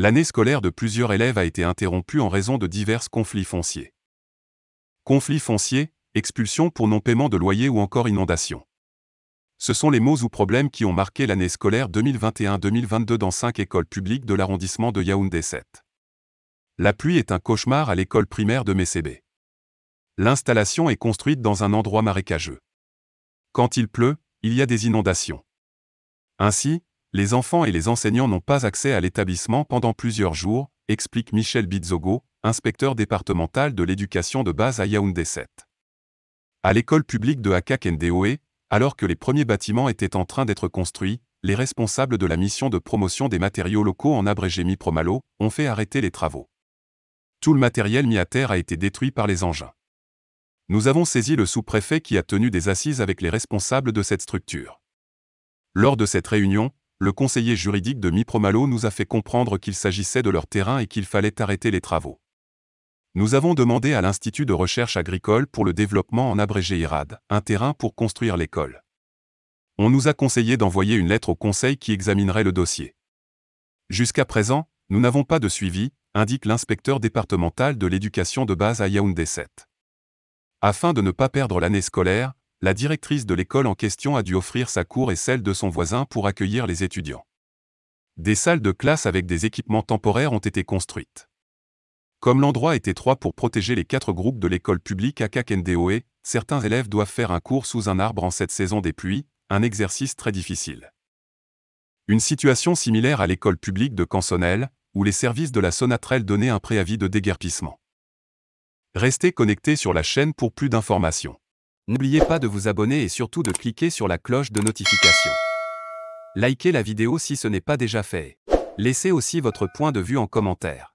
l'année scolaire de plusieurs élèves a été interrompue en raison de divers conflits fonciers. Conflits fonciers, expulsion pour non-paiement de loyer ou encore inondations. Ce sont les mots ou problèmes qui ont marqué l'année scolaire 2021-2022 dans cinq écoles publiques de l'arrondissement de Yaoundé 7. La pluie est un cauchemar à l'école primaire de Mécébé. L'installation est construite dans un endroit marécageux. Quand il pleut, il y a des inondations. Ainsi, les enfants et les enseignants n'ont pas accès à l'établissement pendant plusieurs jours, explique Michel Bizogo, inspecteur départemental de l'éducation de base à Yaoundé 7. À l'école publique de Ndeoe, alors que les premiers bâtiments étaient en train d'être construits, les responsables de la mission de promotion des matériaux locaux en abrégé mi-promalo ont fait arrêter les travaux. Tout le matériel mis à terre a été détruit par les engins. Nous avons saisi le sous-préfet qui a tenu des assises avec les responsables de cette structure. Lors de cette réunion, le conseiller juridique de Mipromalo nous a fait comprendre qu'il s'agissait de leur terrain et qu'il fallait arrêter les travaux. Nous avons demandé à l'Institut de recherche agricole pour le développement en abrégé IRAD, un terrain pour construire l'école. On nous a conseillé d'envoyer une lettre au conseil qui examinerait le dossier. Jusqu'à présent, nous n'avons pas de suivi, indique l'inspecteur départemental de l'éducation de base à Yaoundé 7. Afin de ne pas perdre l'année scolaire, la directrice de l'école en question a dû offrir sa cour et celle de son voisin pour accueillir les étudiants. Des salles de classe avec des équipements temporaires ont été construites. Comme l'endroit est étroit pour protéger les quatre groupes de l'école publique à certains élèves doivent faire un cours sous un arbre en cette saison des pluies, un exercice très difficile. Une situation similaire à l'école publique de Cansonnel, où les services de la Sonatrelle donnaient un préavis de déguerpissement. Restez connectés sur la chaîne pour plus d'informations. N'oubliez pas de vous abonner et surtout de cliquer sur la cloche de notification. Likez la vidéo si ce n'est pas déjà fait. Laissez aussi votre point de vue en commentaire.